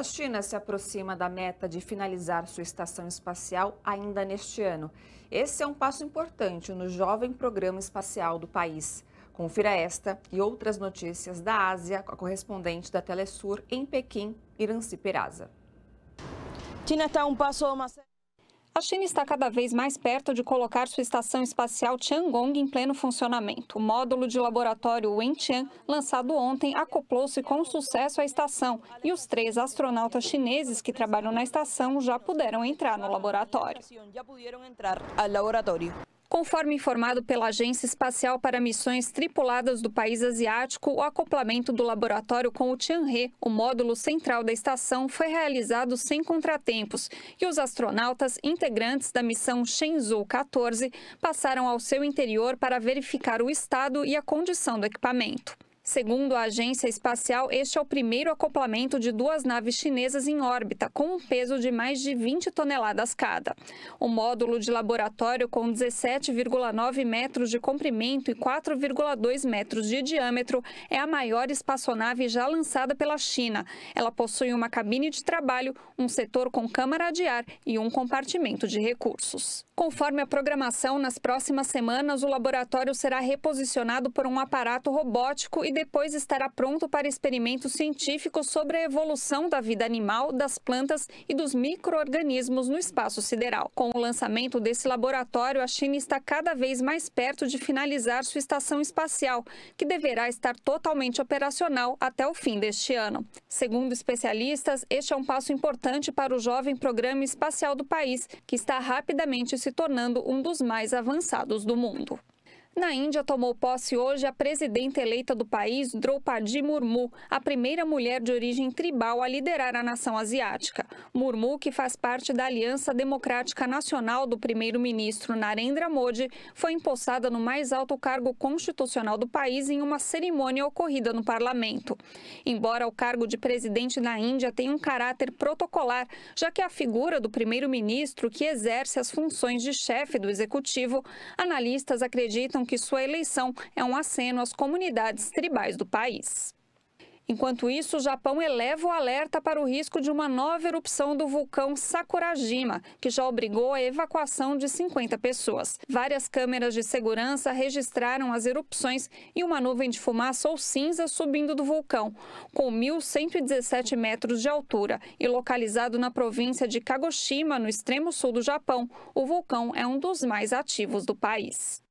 A China se aproxima da meta de finalizar sua estação espacial ainda neste ano. Esse é um passo importante no jovem programa espacial do país. Confira esta e outras notícias da Ásia com a correspondente da Telesur em Pequim, Irancy Peraza. China está um passo mais a China está cada vez mais perto de colocar sua estação espacial Tiangong em pleno funcionamento. O módulo de laboratório Wentian, lançado ontem, acoplou-se com sucesso à estação e os três astronautas chineses que trabalham na estação já puderam entrar no laboratório. Conforme informado pela Agência Espacial para Missões Tripuladas do País Asiático, o acoplamento do laboratório com o Tianhe, o módulo central da estação, foi realizado sem contratempos e os astronautas integrantes da missão Shenzhou 14 passaram ao seu interior para verificar o estado e a condição do equipamento. Segundo a agência espacial, este é o primeiro acoplamento de duas naves chinesas em órbita, com um peso de mais de 20 toneladas cada. O módulo de laboratório, com 17,9 metros de comprimento e 4,2 metros de diâmetro, é a maior espaçonave já lançada pela China. Ela possui uma cabine de trabalho, um setor com câmara de ar e um compartimento de recursos. Conforme a programação, nas próximas semanas o laboratório será reposicionado por um aparato robótico e depois estará pronto para experimentos científicos sobre a evolução da vida animal, das plantas e dos micro-organismos no espaço sideral. Com o lançamento desse laboratório, a China está cada vez mais perto de finalizar sua estação espacial, que deverá estar totalmente operacional até o fim deste ano. Segundo especialistas, este é um passo importante para o jovem programa espacial do país, que está rapidamente se tornando um dos mais avançados do mundo. Na Índia, tomou posse hoje a presidenta eleita do país, Droupadi Murmu, a primeira mulher de origem tribal a liderar a nação asiática. Murmu, que faz parte da Aliança Democrática Nacional do primeiro-ministro Narendra Modi, foi empossada no mais alto cargo constitucional do país em uma cerimônia ocorrida no parlamento. Embora o cargo de presidente na Índia tenha um caráter protocolar, já que a figura do primeiro-ministro que exerce as funções de chefe do executivo, analistas acreditam que sua eleição é um aceno às comunidades tribais do país. Enquanto isso, o Japão eleva o alerta para o risco de uma nova erupção do vulcão Sakurajima, que já obrigou a evacuação de 50 pessoas. Várias câmeras de segurança registraram as erupções e uma nuvem de fumaça ou cinza subindo do vulcão, com 1.117 metros de altura e localizado na província de Kagoshima, no extremo sul do Japão. O vulcão é um dos mais ativos do país.